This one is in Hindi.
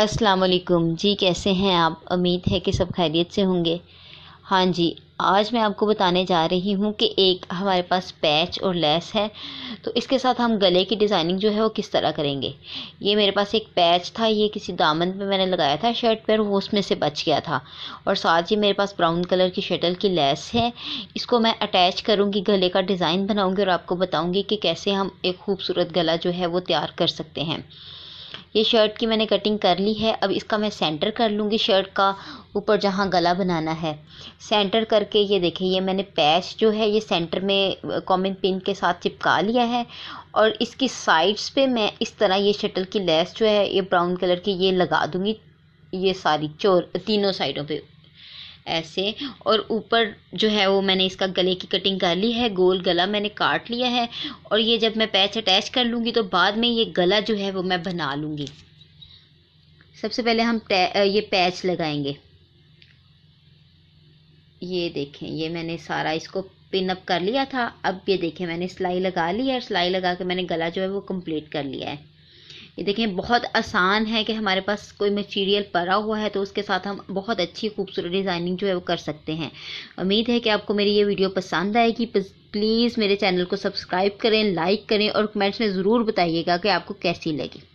अस्सलाम वालेकुम जी कैसे हैं आप उम्मीद है कि सब खैरियत से होंगे हाँ जी आज मैं आपको बताने जा रही हूँ कि एक हमारे पास पैच और लेस है तो इसके साथ हम गले की डिज़ाइनिंग जो है वो किस तरह करेंगे ये मेरे पास एक पैच था ये किसी दामन पे मैंने लगाया था शर्ट पर वो उसमें से बच गया था और साथ ही मेरे पास ब्राउन कलर की शटल की लेस है इसको मैं अटैच करूँगी गले का डिज़ाइन बनाऊँगी और आपको बताऊँगी कि कैसे हम एक खूबसूरत गला जो है वो तैयार कर सकते हैं ये शर्ट की मैंने कटिंग कर ली है अब इसका मैं सेंटर कर लूँगी शर्ट का ऊपर जहाँ गला बनाना है सेंटर करके ये देखिए ये मैंने पैच जो है ये सेंटर में कॉमन पिन के साथ चिपका लिया है और इसकी साइड्स पे मैं इस तरह ये शटल की लेस जो है ये ब्राउन कलर की ये लगा दूँगी ये सारी चोर तीनों साइडों पर ऐसे और ऊपर जो है वो मैंने इसका गले की कटिंग कर ली है गोल गला मैंने काट लिया है और ये जब मैं पैच अटैच कर लूँगी तो बाद में ये गला जो है वो मैं बना लूँगी सबसे पहले हम ये पैच लगाएंगे ये देखें ये मैंने सारा इसको पिनअप कर लिया था अब ये देखें मैंने सिलाई लगा ली है और सिलाई लगा के मैंने गला जो है वो कंप्लीट कर लिया है ये देखें बहुत आसान है कि हमारे पास कोई मटेरियल पड़ा हुआ है तो उसके साथ हम बहुत अच्छी खूबसूरत डिज़ाइनिंग जो है वो कर सकते हैं उम्मीद है कि आपको मेरी ये वीडियो पसंद आएगी प्लीज़ मेरे चैनल को सब्सक्राइब करें लाइक करें और कमेंट्स में ज़रूर बताइएगा कि आपको कैसी लगी